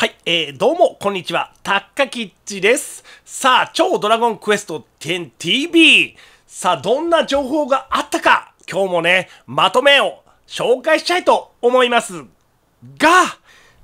はい、えー、どうも、こんにちは。タッカキッチです。さあ、超ドラゴンクエスト 10TV。さあ、どんな情報があったか、今日もね、まとめを紹介したいと思います。が、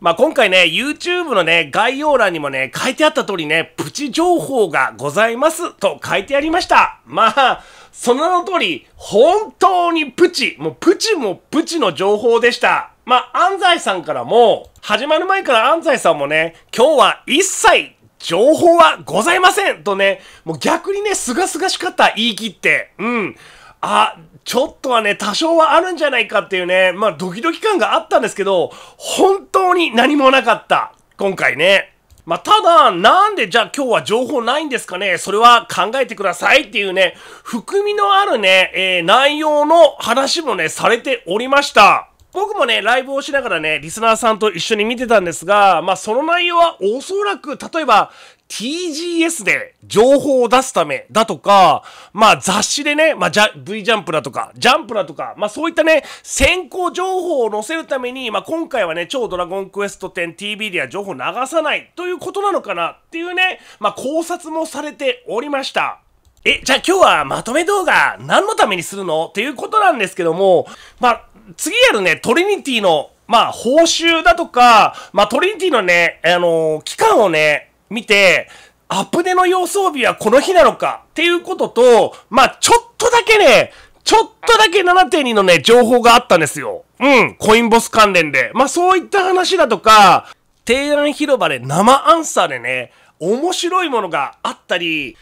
まあ、今回ね、YouTube のね、概要欄にもね、書いてあった通りね、プチ情報がございますと書いてありました。まあ、その名の通り、本当にプチ、もうプチもプチの情報でした。まあ、安西さんからも、始まる前から安西さんもね、今日は一切情報はございませんとね、もう逆にね、すがすがしかった言い切って、うん。あ、ちょっとはね、多少はあるんじゃないかっていうね、まあドキドキ感があったんですけど、本当に何もなかった。今回ね。まあ、ただ、なんでじゃあ今日は情報ないんですかねそれは考えてくださいっていうね、含みのあるね、えー、内容の話もね、されておりました。僕もね、ライブをしながらね、リスナーさんと一緒に見てたんですが、まあその内容はおそらく、例えば、TGS で情報を出すためだとか、まあ雑誌でね、まあじゃ V ジャンプだとか、ジャンプだとか、まあそういったね、先行情報を載せるために、まあ今回はね、超ドラゴンクエスト 10TV では情報流さないということなのかなっていうね、まあ考察もされておりました。え、じゃあ今日はまとめ動画何のためにするのっていうことなんですけども、まあ次やるね、トリニティの、まあ、報酬だとか、まあ、トリニティのね、あのー、期間をね、見て、アップデの様装備はこの日なのかっていうことと、まあ、ちょっとだけね、ちょっとだけ7.2のね、情報があったんですよ。うん、コインボス関連で。まあ、そういった話だとか、提案広場で生アンサーでね、面白いものがあったり、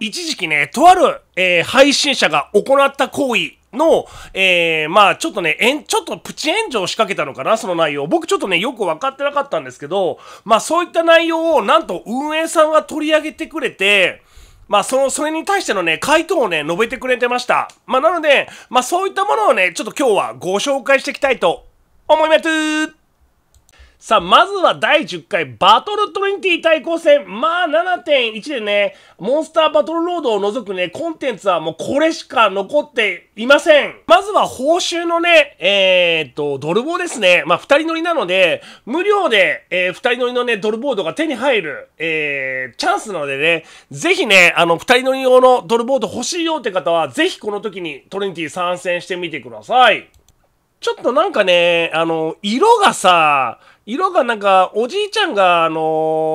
一時期ね、とある、えー、配信者が行った行為の、えー、まあちょっとね、えん、ちょっとプチ炎上を仕掛けたのかな、その内容。僕ちょっとね、よく分かってなかったんですけど、まあそういった内容をなんと運営さんが取り上げてくれて、まあ、その、それに対してのね、回答をね、述べてくれてました。まあ、なので、まあ、そういったものをね、ちょっと今日はご紹介していきたいと思いますさあ、まずは第10回バトルトリニティ対抗戦。まあ、7.1でね、モンスターバトルロードを除くね、コンテンツはもうこれしか残っていません。まずは報酬のね、えー、っと、ドルボーですね。まあ、二人乗りなので、無料で、えー、二人乗りのね、ドルボードが手に入る、えー、チャンスなのでね、ぜひね、あの、二人乗り用のドルボード欲しいよって方は、ぜひこの時にトリニティ参戦してみてください。ちょっとなんかね、あの、色がさ、色がなんか、おじいちゃんが、あの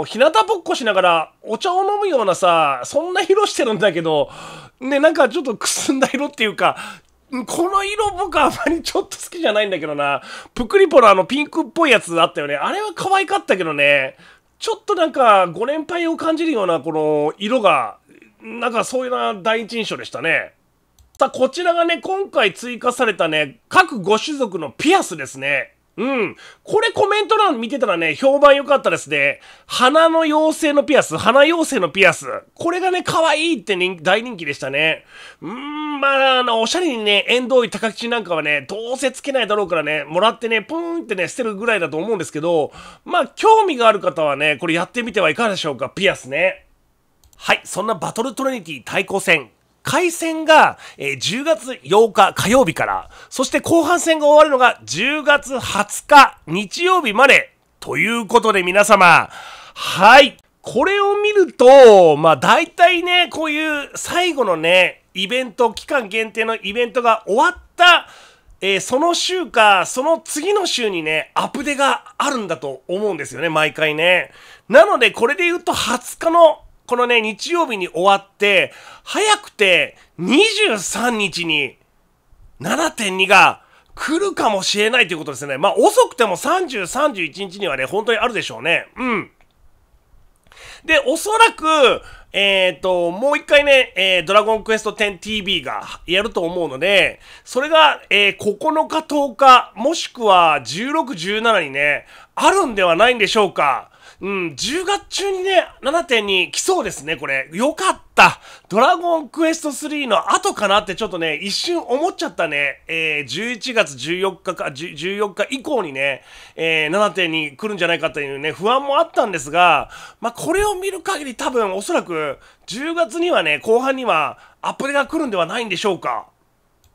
ー、日向ぼっこしながら、お茶を飲むようなさ、そんな色してるんだけど、ね、なんかちょっとくすんだ色っていうか、この色僕あまりちょっと好きじゃないんだけどな。ぷくりぽのあのピンクっぽいやつあったよね。あれは可愛かったけどね。ちょっとなんか、ご年配を感じるような、この、色が、なんかそういうな第一印象でしたね。さあ、こちらがね、今回追加されたね、各ご種族のピアスですね。うん。これコメント欄見てたらね、評判良かったですね。花の妖精のピアス、花妖精のピアス。これがね、可愛いって人大人気でしたね。うーん、まあ、あの、おしゃれにね、遠藤井高吉なんかはね、どうせつけないだろうからね、もらってね、ポーンってね、捨てるぐらいだと思うんですけど、まあ、興味がある方はね、これやってみてはいかがでしょうか、ピアスね。はい、そんなバトルトリニティ対抗戦。開戦が、えー、10月8日火曜日から、そして後半戦が終わるのが10月20日日曜日まで、ということで皆様、はい。これを見ると、まあ大体ね、こういう最後のね、イベント、期間限定のイベントが終わった、えー、その週か、その次の週にね、アップデがあるんだと思うんですよね、毎回ね。なので、これで言うと20日のこのね、日曜日に終わって、早くて23日に7.2が来るかもしれないということですね。まあ遅くても30、31日にはね、本当にあるでしょうね。うん。で、おそらく、えっ、ー、と、もう一回ね、えー、ドラゴンクエスト 10TV がやると思うので、それが、えー、9日、10日、もしくは16、17にね、あるんではないんでしょうか。うん、10月中にね、7.2来そうですね、これ。よかった。ドラゴンクエスト3の後かなってちょっとね、一瞬思っちゃったね。えー、11月14日か、14日以降にね、えー、7.2来るんじゃないかというね、不安もあったんですが、まあ、これを見る限り多分おそらく10月にはね、後半にはアップデが来るんではないんでしょうか。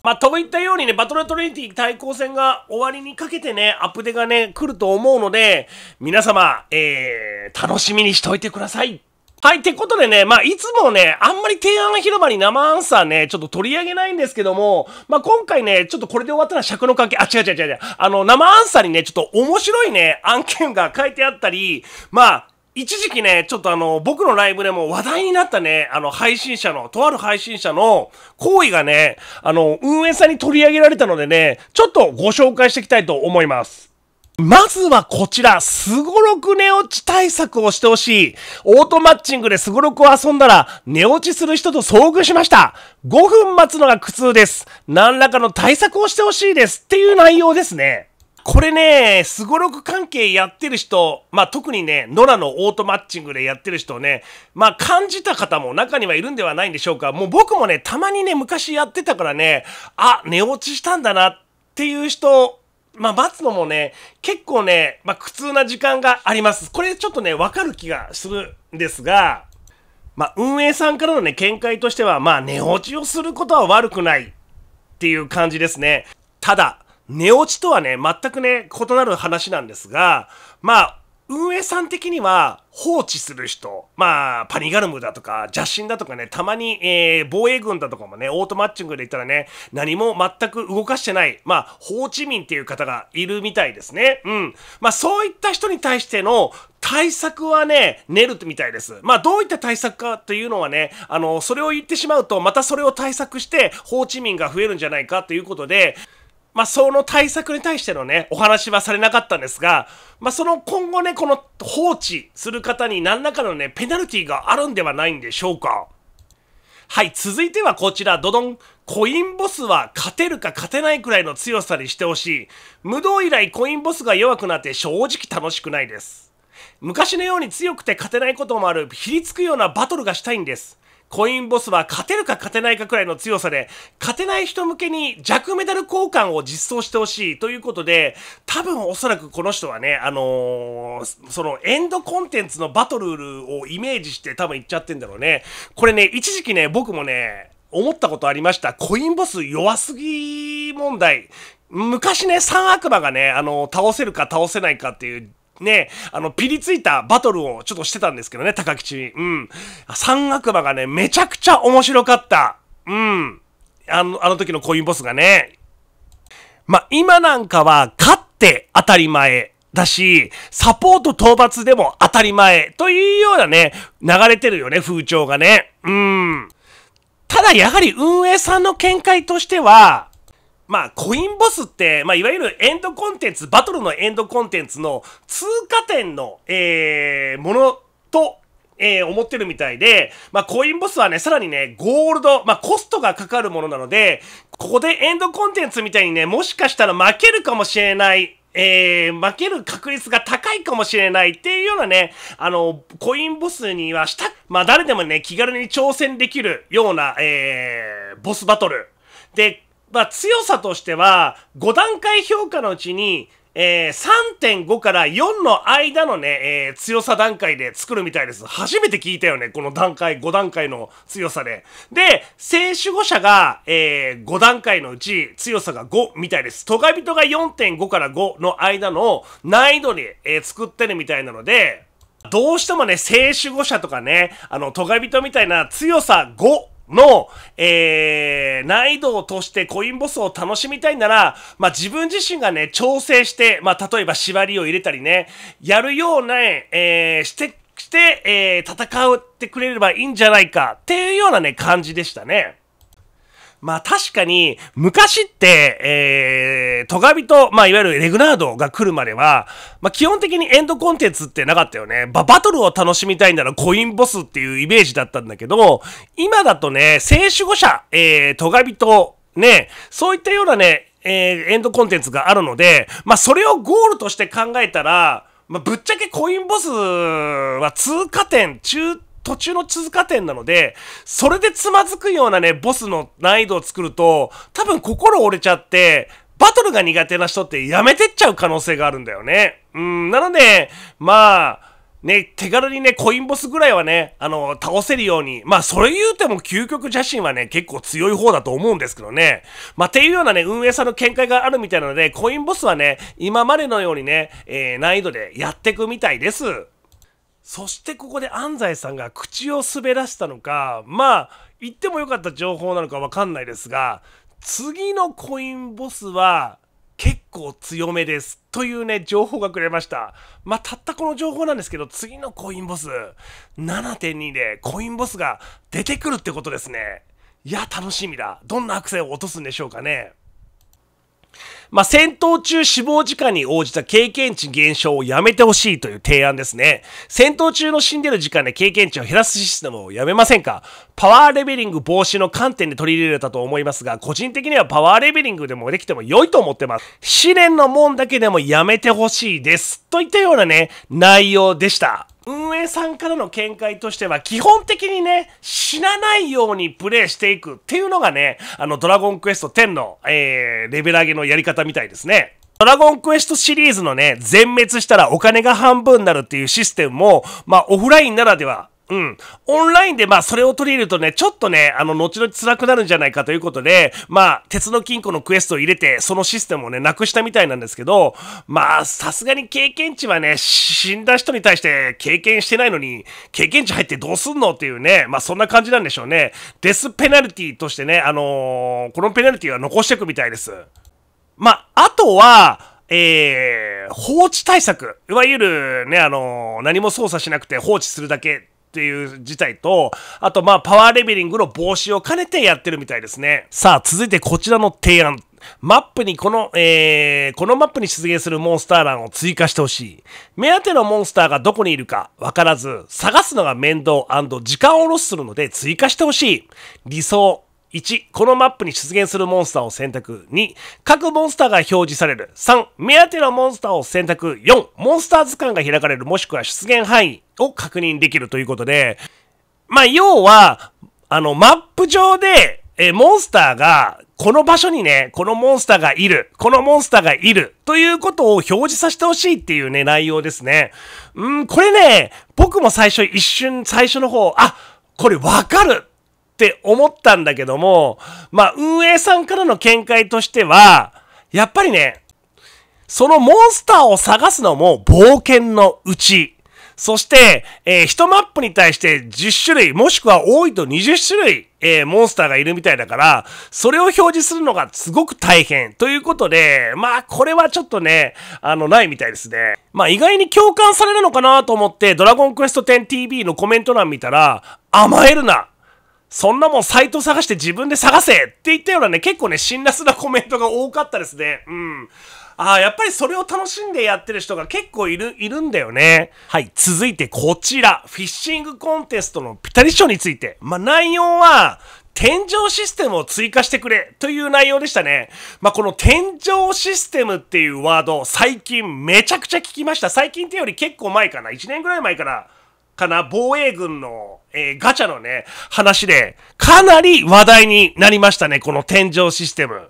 まあ、とも言ったようにね、バトルトリニティ対抗戦が終わりにかけてね、アップデがね、来ると思うので、皆様、えー、楽しみにしといてください。はい、ってことでね、まあ、いつもね、あんまり提案広場に生アンサーね、ちょっと取り上げないんですけども、まあ、今回ね、ちょっとこれで終わったら尺の関係、あ、違う違う違う違う、あの、生アンサーにね、ちょっと面白いね、案件が書いてあったり、まあ、一時期ね、ちょっとあの、僕のライブでも話題になったね、あの、配信者の、とある配信者の行為がね、あの、運営さんに取り上げられたのでね、ちょっとご紹介していきたいと思います。まずはこちら、すごろく寝落ち対策をしてほしい。オートマッチングですごろくを遊んだら、寝落ちする人と遭遇しました。5分待つのが苦痛です。何らかの対策をしてほしいです。っていう内容ですね。これね、すごろく関係やってる人、まあ特にね、野良のオートマッチングでやってる人をね、まあ感じた方も中にはいるんではないんでしょうか。もう僕もね、たまにね、昔やってたからね、あ、寝落ちしたんだなっていう人、まあ待つのもね、結構ね、まあ苦痛な時間があります。これちょっとね、わかる気がするんですが、まあ運営さんからのね、見解としては、まあ寝落ちをすることは悪くないっていう感じですね。ただ、寝落ちとはね、全くね、異なる話なんですが、まあ、運営さん的には放置する人、まあ、パニガルムだとか、邪神だとかね、たまに、えー、防衛軍だとかもね、オートマッチングで言ったらね、何も全く動かしてない、まあ、放置民っていう方がいるみたいですね。うん。まあ、そういった人に対しての対策はね、練るみたいです。まあ、どういった対策かというのはね、あの、それを言ってしまうと、またそれを対策して、放置民が増えるんじゃないかということで、まあ、その対策に対してのね、お話はされなかったんですが、まあ、その今後ね、この放置する方に何らかのね、ペナルティがあるんではないんでしょうか。はい、続いてはこちら、ドドン。コインボスは勝てるか勝てないくらいの強さにしてほしい。無道以来コインボスが弱くなって正直楽しくないです。昔のように強くて勝てないこともある、ひりつくようなバトルがしたいんです。コインボスは勝てるか勝てないかくらいの強さで、勝てない人向けに弱メダル交換を実装してほしいということで、多分おそらくこの人はね、あのー、そのエンドコンテンツのバトルをイメージして多分いっちゃってんだろうね。これね、一時期ね、僕もね、思ったことありました。コインボス弱すぎ問題。昔ね、三悪魔がね、あの、倒せるか倒せないかっていうね、あの、ピリついたバトルをちょっとしてたんですけどね、高吉。うん。三悪魔がね、めちゃくちゃ面白かった。うん。あの、あの時のコインボスがね。ま今なんかは、勝って当たり前。だし、サポート討伐でも当たり前というようなね、流れてるよね、風潮がね。うん。ただやはり運営さんの見解としては、まあ、コインボスって、まあ、いわゆるエンドコンテンツ、バトルのエンドコンテンツの通過点の、えー、ものと、えー、思ってるみたいで、まあ、コインボスはね、さらにね、ゴールド、まあ、コストがかかるものなので、ここでエンドコンテンツみたいにね、もしかしたら負けるかもしれない、えー、負ける確率が高いかもしれないっていうようなね、あの、コインボスにはした、まあ、誰でもね、気軽に挑戦できるような、えー、ボスバトル。で、まあ、強さとしては、5段階評価のうちに、えー、3.5から4の間のね、えー、強さ段階で作るみたいです。初めて聞いたよね、この段階、5段階の強さで。で、聖守護者が、えー、5段階のうち強さが5みたいです。トガビトが4.5から5の間の難易度に、えー、作ってるみたいなので、どうしてもね、聖守護者とかね、あの、トガビトみたいな強さ5、の、えー、難易度としてコインボスを楽しみたいなら、まあ、自分自身がね、調整して、まあ、例えば縛りを入れたりね、やるような、えー、して、して、えー、戦ってくれればいいんじゃないかっていうようなね、感じでしたね。まあ確かに、昔って、えー、トガビと、まあいわゆるレグナードが来るまでは、まあ基本的にエンドコンテンツってなかったよね。バ、バトルを楽しみたいならコインボスっていうイメージだったんだけど、今だとね、聖守護者、えー、トガビと、ね、そういったようなね、えー、エンドコンテンツがあるので、まあそれをゴールとして考えたら、まあぶっちゃけコインボスは通過点、中途中の通過点なので、それでつまずくようなね、ボスの難易度を作ると、多分心折れちゃって、バトルが苦手な人ってやめてっちゃう可能性があるんだよね。うん、なので、まあ、ね、手軽にね、コインボスぐらいはね、あの、倒せるように。まあ、それ言うても究極邪神はね、結構強い方だと思うんですけどね。まあ、っていうようなね、運営さんの見解があるみたいなので、コインボスはね、今までのようにね、えー、難易度でやっていくみたいです。そしてここで安西さんが口を滑らしたのか、まあ、言ってもよかった情報なのかわかんないですが、次のコインボスは結構強めですというね、情報がくれました。まあ、たったこの情報なんですけど、次のコインボス、7.2でコインボスが出てくるってことですね。いや、楽しみだ。どんなアクセを落とすんでしょうかね。まあ、戦闘中死亡時間に応じた経験値減少をやめてほしいという提案ですね。戦闘中の死んでる時間で経験値を減らすシステムをやめませんかパワーレベリング防止の観点で取り入れたと思いますが、個人的にはパワーレベリングでもできても良いと思ってます。試練の門だけでもやめてほしいです。といったようなね、内容でした。運営さんからの見解としては、基本的にね、死なないようにプレイしていくっていうのがね、あの、ドラゴンクエスト10の、えー、レベル上げのやり方みたいですね。ドラゴンクエストシリーズのね、全滅したらお金が半分になるっていうシステムも、まあ、オフラインならではうん。オンラインでまあそれを取り入れるとね、ちょっとね、あの、後々辛くなるんじゃないかということで、まあ、鉄の金庫のクエストを入れて、そのシステムをね、なくしたみたいなんですけど、まあ、さすがに経験値はね、死んだ人に対して経験してないのに、経験値入ってどうすんのっていうね、まあそんな感じなんでしょうね。デスペナルティとしてね、あのー、このペナルティは残していくみたいです。まあ、あとは、えー、放置対策。いわゆるね、あのー、何も操作しなくて放置するだけっていう事態と、あとまあパワーレベリングの防止を兼ねてやってるみたいですね。さあ、続いてこちらの提案。マップにこの、えー、このマップに出現するモンスター欄を追加してほしい。目当てのモンスターがどこにいるかわからず、探すのが面倒時間をロスするので追加してほしい。理想、1、このマップに出現するモンスターを選択。2、各モンスターが表示される。3、目当てのモンスターを選択。4、モンスター図鑑が開かれる、もしくは出現範囲を確認できるということで、まあ、要は、あの、マップ上で、え、モンスターが、この場所にね、このモンスターがいる、このモンスターがいる、ということを表示させてほしいっていうね、内容ですね。うん、これね、僕も最初一瞬、最初の方、あ、これわかるって思ったんだけども、まあ、運営さんからの見解としては、やっぱりね、そのモンスターを探すのも冒険のうち。そして、えー、1マップに対して10種類、もしくは多いと20種類、えー、モンスターがいるみたいだから、それを表示するのがすごく大変。ということで、まあ、これはちょっとね、あの、ないみたいですね。まあ、意外に共感されるのかなと思って、ドラゴンクエスト 10TV のコメント欄見たら、甘えるなそんなもんサイト探して自分で探せって言ったようなね、結構ね、辛辣なコメントが多かったですね。うん。ああ、やっぱりそれを楽しんでやってる人が結構いる、いるんだよね。はい。続いてこちら。フィッシングコンテストのピタリ賞について。まあ、内容は、天井システムを追加してくれという内容でしたね。まあ、この天井システムっていうワード、最近めちゃくちゃ聞きました。最近ってより結構前かな。1年ぐらい前からかな、防衛軍の、えー、ガチャのね、話で、かなり話題になりましたね、この天井システム。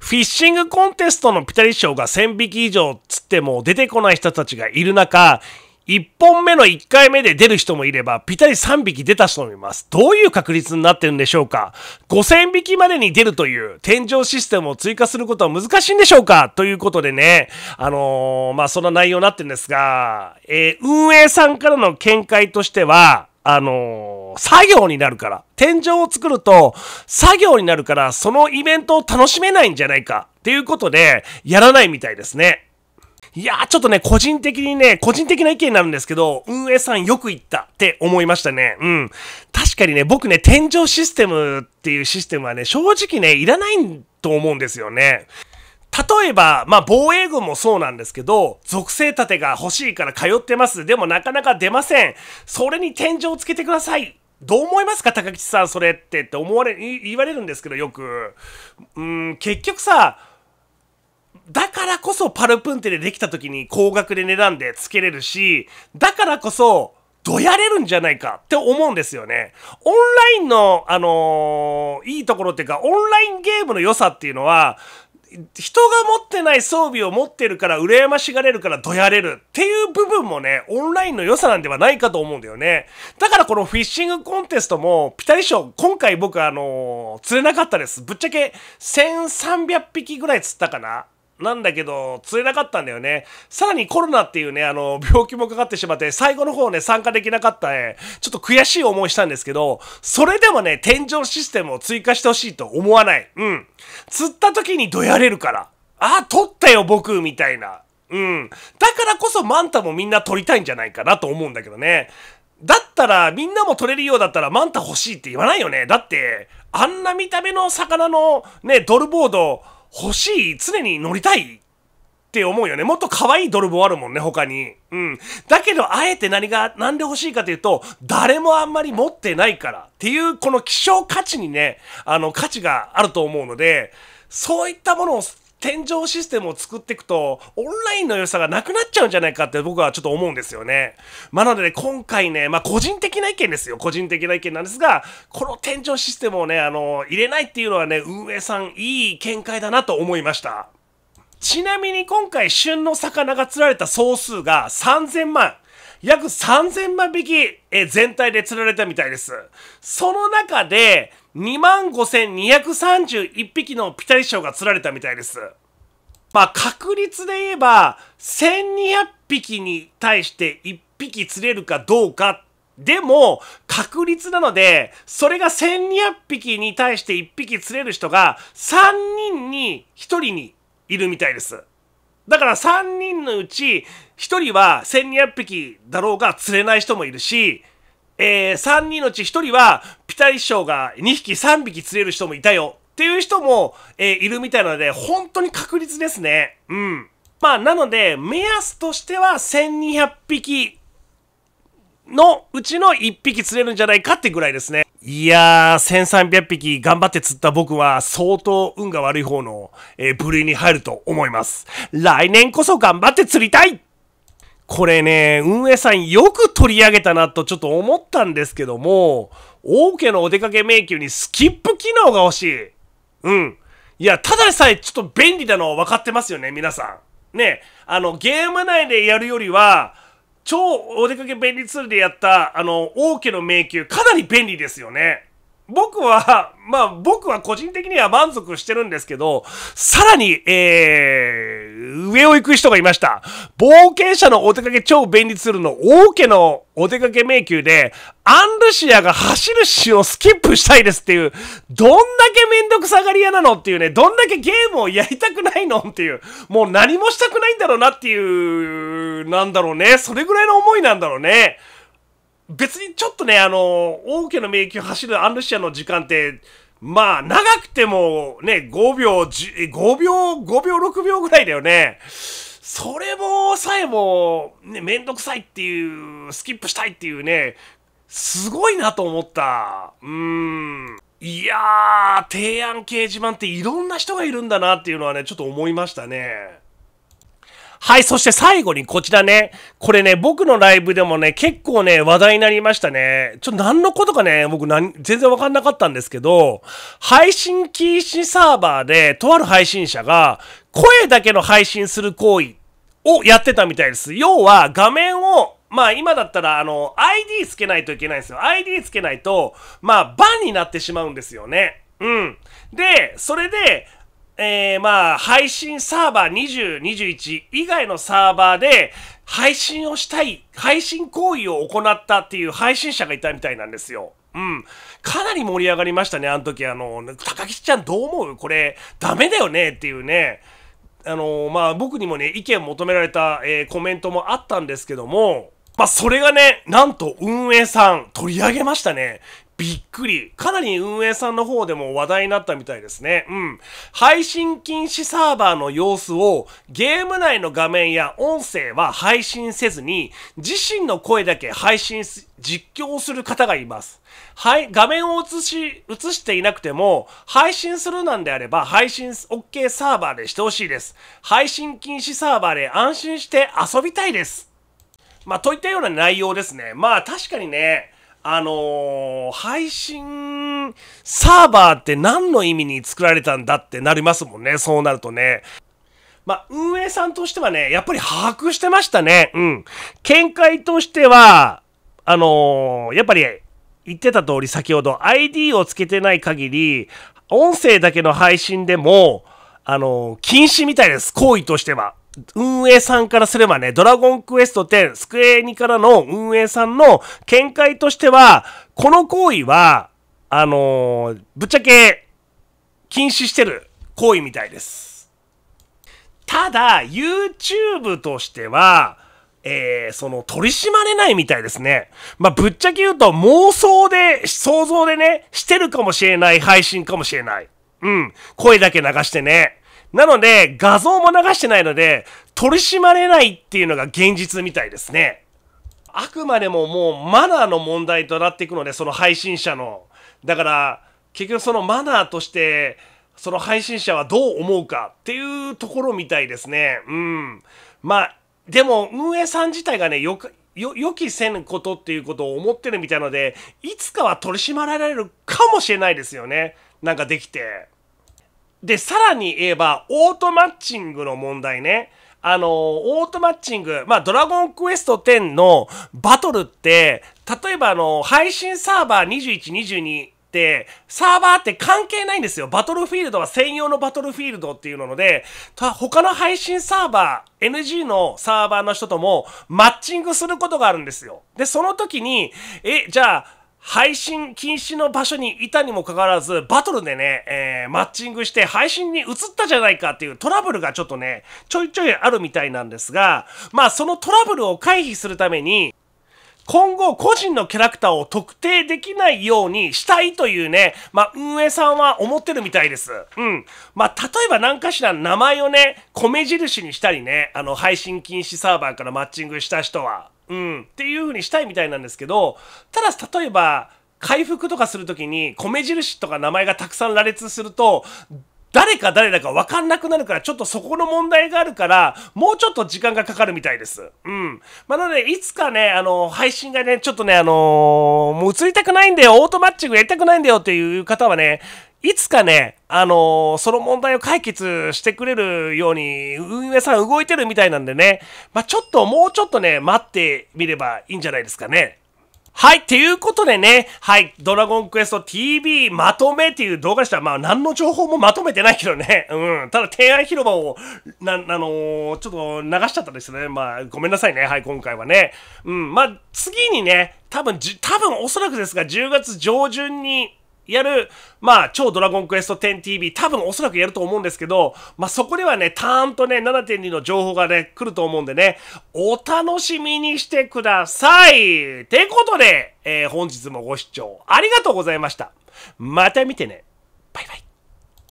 フィッシングコンテストのピタリ賞が1000匹以上つっても出てこない人たちがいる中、1本目の1回目で出る人もいれば、ぴたり3匹出た人もいます。どういう確率になってるんでしょうか ?5000 匹までに出るという天井システムを追加することは難しいんでしょうかということでね、あのー、まあ、そんな内容になってるんですが、えー、運営さんからの見解としては、あのー、作業になるから。天井を作ると、作業になるから、そのイベントを楽しめないんじゃないか。ということで、やらないみたいですね。いやー、ちょっとね、個人的にね、個人的な意見になるんですけど、運営さんよく言ったって思いましたね。うん。確かにね、僕ね、天井システムっていうシステムはね、正直ね、いらないと思うんですよね。例えば、まあ、防衛軍もそうなんですけど、属性盾が欲しいから通ってます。でもなかなか出ません。それに天井をつけてください。どう思いますか高吉さん、それってって思われ、言われるんですけど、よく。うん、結局さ、だからこそパルプンテでできた時に高額で値段で付けれるし、だからこそ、どやれるんじゃないかって思うんですよね。オンラインの、あのー、いいところっていうか、オンラインゲームの良さっていうのは、人が持ってない装備を持ってるから羨ましがれるからどやれるっていう部分もね、オンラインの良さなんではないかと思うんだよね。だからこのフィッシングコンテストも、ピタリ賞、今回僕あのー、釣れなかったです。ぶっちゃけ1300匹ぐらい釣ったかななんだけど、釣れなかったんだよね。さらにコロナっていうね、あの、病気もかかってしまって、最後の方ね、参加できなかった、ね、ちょっと悔しい思いしたんですけど、それでもね、天井システムを追加してほしいと思わない。うん。釣った時にどやれるから。ああ、取ったよ、僕みたいな。うん。だからこそマンタもみんな取りたいんじゃないかなと思うんだけどね。だったら、みんなも取れるようだったらマンタ欲しいって言わないよね。だって、あんな見た目の魚のね、ドルボード、欲しい、常に乗りたいって思うよね。もっと可愛いドルボあるもんね、他に。うん。だけど、あえて何が、なんで欲しいかというと、誰もあんまり持ってないからっていう、この希少価値にね、あの、価値があると思うので、そういったものを天井システムを作っていくと、オンラインの良さがなくなっちゃうんじゃないかって僕はちょっと思うんですよね。まあ、なので、ね、今回ね、まあ、個人的な意見ですよ。個人的な意見なんですが、この天井システムをね、あの、入れないっていうのはね、運営さんいい見解だなと思いました。ちなみに今回旬の魚が釣られた総数が3000万。約3000万匹、え全体で釣られたみたいです。その中で、25,231匹のピタリ賞が釣られたみたいです。まあ確率で言えば1200匹に対して1匹釣れるかどうかでも確率なのでそれが1200匹に対して1匹釣れる人が3人に1人にいるみたいです。だから3人のうち1人は1200匹だろうが釣れない人もいるし、えー、3人のうち1人は人将が2匹3匹釣れる人もいたよっていう人も、えー、いるみたいなので、本当に確率ですね。うん。まあ、なので、目安としては1200匹のうちの1匹釣れるんじゃないかってぐらいですね。いやー、1300匹頑張って釣った僕は相当運が悪い方の、えー、部類に入ると思います。来年こそ頑張って釣りたいこれね、運営さんよく取り上げたなとちょっと思ったんですけども、王家のお出かけ迷宮にスキップ機能が欲しい。うん。いや、ただでさえちょっと便利なの分かってますよね、皆さん。ね、あの、ゲーム内でやるよりは、超お出かけ便利ツールでやった、あの、王家の迷宮、かなり便利ですよね。僕は、まあ僕は個人的には満足してるんですけど、さらに、えー、上を行く人がいました。冒険者のお出かけ超便利ツールの王家のお出かけ迷宮で、アンルシアが走る詩をスキップしたいですっていう、どんだけめんどくさがり屋なのっていうね、どんだけゲームをやりたくないのっていう、もう何もしたくないんだろうなっていう、なんだろうね。それぐらいの思いなんだろうね。別にちょっとね、あの、王家の迷宮走るアンルシアの時間って、まあ、長くてもね、5秒、5秒、5秒、6秒ぐらいだよね。それも、さえも、ね、めんどくさいっていう、スキップしたいっていうね、すごいなと思った。うーん。いやー、提案掲示板っていろんな人がいるんだなっていうのはね、ちょっと思いましたね。はい、そして最後にこちらね。これね、僕のライブでもね、結構ね、話題になりましたね。ちょっと何のことかね、僕何、全然わかんなかったんですけど、配信禁止サーバーで、とある配信者が、声だけの配信する行為をやってたみたいです。要は、画面を、まあ今だったらあの ID つけないといけないんですよ。ID つけないとまあバンになってしまうんですよね。うん。で、それでえー、まあ、配信サーバー20、21以外のサーバーで、配信をしたい、配信行為を行ったっていう配信者がいたみたいなんですよ。うん。かなり盛り上がりましたね、あの時。あの、高吉ちゃんどう思うこれ、ダメだよねっていうね。あの、まあ、僕にもね、意見求められた、えー、コメントもあったんですけども、まあ、それがね、なんと運営さん取り上げましたね。びっくり。かなり運営さんの方でも話題になったみたいですね。うん。配信禁止サーバーの様子をゲーム内の画面や音声は配信せずに自身の声だけ配信す、実況する方がいます。はい、画面を映し、映していなくても配信するなんであれば配信 OK サーバーでしてほしいです。配信禁止サーバーで安心して遊びたいです。まあ、といったような内容ですね。まあ、確かにね、あのー、配信サーバーって何の意味に作られたんだってなりますもんね。そうなるとね。まあ、運営さんとしてはね、やっぱり把握してましたね。うん。見解としては、あのー、やっぱり言ってた通り先ほど ID をつけてない限り、音声だけの配信でも、あのー、禁止みたいです。行為としては。運営さんからすればね、ドラゴンクエスト10、スクエニからの運営さんの見解としては、この行為は、あのー、ぶっちゃけ、禁止してる行為みたいです。ただ、YouTube としては、えー、その、取り締まれないみたいですね。まあ、ぶっちゃけ言うと、妄想で、想像でね、してるかもしれない配信かもしれない。うん。声だけ流してね。なので、画像も流してないので、取り締まれないっていうのが現実みたいですね。あくまでももうマナーの問題となっていくので、その配信者の。だから、結局そのマナーとして、その配信者はどう思うかっていうところみたいですね。うん。まあ、でも運営さん自体がね、よく、よ予期せぬことっていうことを思ってるみたいので、いつかは取り締まられるかもしれないですよね。なんかできて。で、さらに言えば、オートマッチングの問題ね。あのー、オートマッチング、まあ、ドラゴンクエスト10のバトルって、例えばあの、配信サーバー21、22、って、サーバーって関係ないんですよ。バトルフィールドは専用のバトルフィールドっていうので、他の配信サーバー、NG のサーバーの人ともマッチングすることがあるんですよ。で、その時に、え、じゃあ、配信禁止の場所にいたにもかかわらず、バトルでね、えー、マッチングして配信に移ったじゃないかっていうトラブルがちょっとね、ちょいちょいあるみたいなんですが、まあそのトラブルを回避するために、今後個人のキャラクターを特定できないようにしたいというね、まあ、運営さんは思ってるみたいです。うん。まあ、例えば何かしら名前をね、米印にしたりね、あの、配信禁止サーバーからマッチングした人は。うん、っていう風にしたいみたいなんですけどただ例えば回復とかする時に米印とか名前がたくさん羅列すると誰か誰だか分かんなくなるから、ちょっとそこの問題があるから、もうちょっと時間がかかるみたいです。うん。まあ、なので、いつかね、あの、配信がね、ちょっとね、あのー、もう映りたくないんだよ、オートマッチングやりたくないんだよっていう方はね、いつかね、あのー、その問題を解決してくれるように、運営さん動いてるみたいなんでね、まあ、ちょっと、もうちょっとね、待ってみればいいんじゃないですかね。はい、ということでね、はい、ドラゴンクエスト TV まとめっていう動画でした。まあ、何の情報もまとめてないけどね。うん。ただ、提案広場を、な、あのー、ちょっと流しちゃったですね。まあ、ごめんなさいね。はい、今回はね。うん。まあ、次にね、多分じ、多分おそらくですが、10月上旬に、やる、まあ、超ドラゴンクエスト 10TV、多分おそらくやると思うんですけど、まあそこではね、たーんとね、7.2の情報がね、来ると思うんでね、お楽しみにしてくださいてことで、えー、本日もご視聴ありがとうございました。また見てね。バイバイ。